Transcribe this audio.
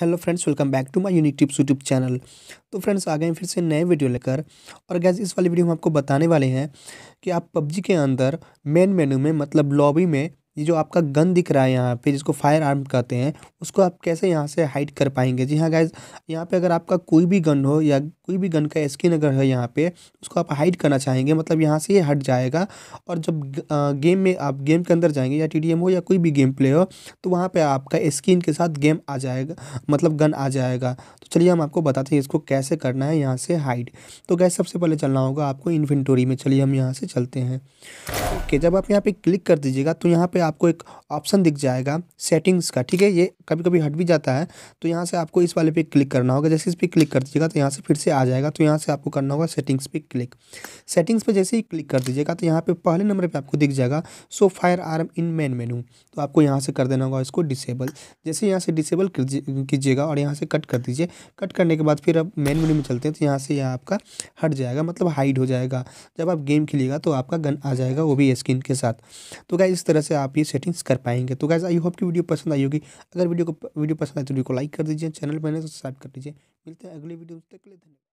hello friends welcome back to my unique tips YouTube channel तो friends आ गए फिर से नए वीडियो लेकर और गैस इस वाली वीडियो में आपको बताने वाले हैं कि आप पबजी के अंदर मेन मेन्यू में मतलब लॉबी में ये जो आपका गन दिख रहा है यहाँ पे जिसको फायर आर्म कहते हैं उसको आप कैसे यहाँ से हाइड कर पाएंगे जी हाँ गाइज यहाँ पे अगर आपका कोई भी गन हो या कोई भी गन का स्किन अगर है यहाँ पे उसको आप हाइड करना चाहेंगे मतलब यहाँ से ये हट जाएगा और जब गेम में आप गेम के अंदर जाएंगे या टी हो या कोई भी गेम प्ले हो तो वहाँ पर आपका स्किन के साथ गेम आ जाएगा मतलब गन आ जाएगा तो चलिए हम आपको बताते हैं इसको कैसे करना है यहाँ से हाइड तो गैस सबसे पहले चलना होगा आपको इन्वेंटोरी में चलिए हम यहाँ से चलते हैं ओके जब आप यहाँ पे क्लिक कर दीजिएगा तो यहाँ पे आपको एक ऑप्शन दिख जाएगा सेटिंग्स का ठीक है ये कभी कभी हट भी जाता है तो यहाँ से आपको इस वाले पे क्लिक करना होगा जैसे इस पर क्लिक कर दीजिएगा तो यहाँ से फिर से आ जाएगा तो यहाँ से आपको करना होगा सेटिंग्स पे क्लिक सेटिंग्स पे जैसे ही क्लिक कर दीजिएगा तो यहाँ पे पहले नंबर पे आपको दिख जाएगा so firearm in main menu तो आपको यहाँ से कर देना होगा इसको डिसेबल जैसे यहाँ से डिसेबल कीजिएगा और यहाँ से कट कर दीजिए कट करने के बाद फिर आप मेन मेन्यू में चलते हैं तो यहाँ से यह आपका हट जाएगा मतलब हाइड हो जाएगा जब आप गेम खेलेगा तो आपका गन आ जाएगा वो भी स्किन के साथ तो गैज़ इस तरह से आप ये सेटिंग्स कर पाएंगे तो गैज़ आई होप की वीडियो पसंद आई होगी अगर वीडियो को वीडियो पसंद आए तो वीडियो को लाइक कर दीजिए चैनल पर सब्सक्राइब तो कर दीजिए मिलते हैं अगले वीडियो तक के